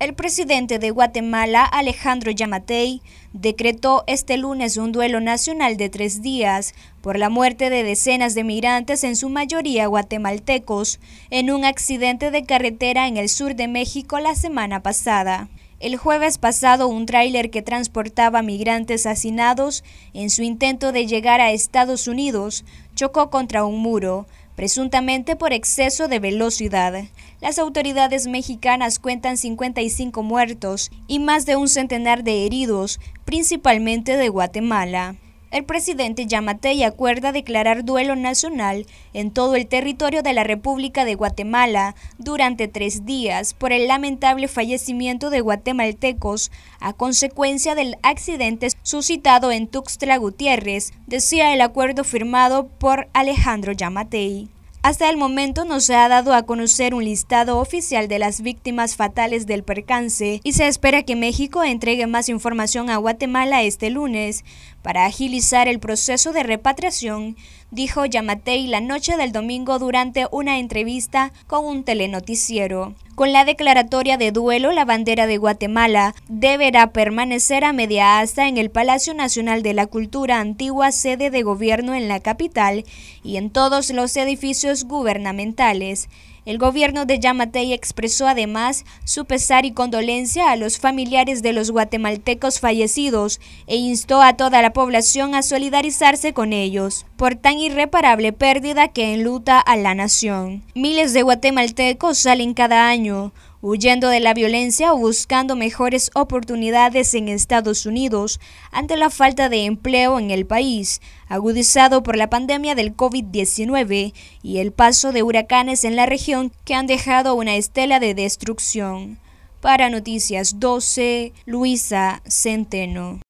El presidente de Guatemala, Alejandro Yamatei, decretó este lunes un duelo nacional de tres días por la muerte de decenas de migrantes, en su mayoría guatemaltecos, en un accidente de carretera en el sur de México la semana pasada. El jueves pasado, un tráiler que transportaba migrantes hacinados en su intento de llegar a Estados Unidos chocó contra un muro, presuntamente por exceso de velocidad. Las autoridades mexicanas cuentan 55 muertos y más de un centenar de heridos, principalmente de Guatemala el presidente Yamatei acuerda declarar duelo nacional en todo el territorio de la República de Guatemala durante tres días por el lamentable fallecimiento de guatemaltecos a consecuencia del accidente suscitado en Tuxtla Gutiérrez, decía el acuerdo firmado por Alejandro Yamatei. Hasta el momento no se ha dado a conocer un listado oficial de las víctimas fatales del percance y se espera que México entregue más información a Guatemala este lunes para agilizar el proceso de repatriación, dijo Yamatei la noche del domingo durante una entrevista con un telenoticiero. Con la declaratoria de duelo, la bandera de Guatemala deberá permanecer a media asta en el Palacio Nacional de la Cultura, antigua sede de gobierno en la capital, y en todos los edificios gubernamentales. El gobierno de Yamatei expresó además su pesar y condolencia a los familiares de los guatemaltecos fallecidos e instó a toda la población a solidarizarse con ellos por tan irreparable pérdida que enluta a la nación. Miles de guatemaltecos salen cada año huyendo de la violencia o buscando mejores oportunidades en Estados Unidos ante la falta de empleo en el país, agudizado por la pandemia del COVID-19 y el paso de huracanes en la región que han dejado una estela de destrucción. Para Noticias 12, Luisa Centeno.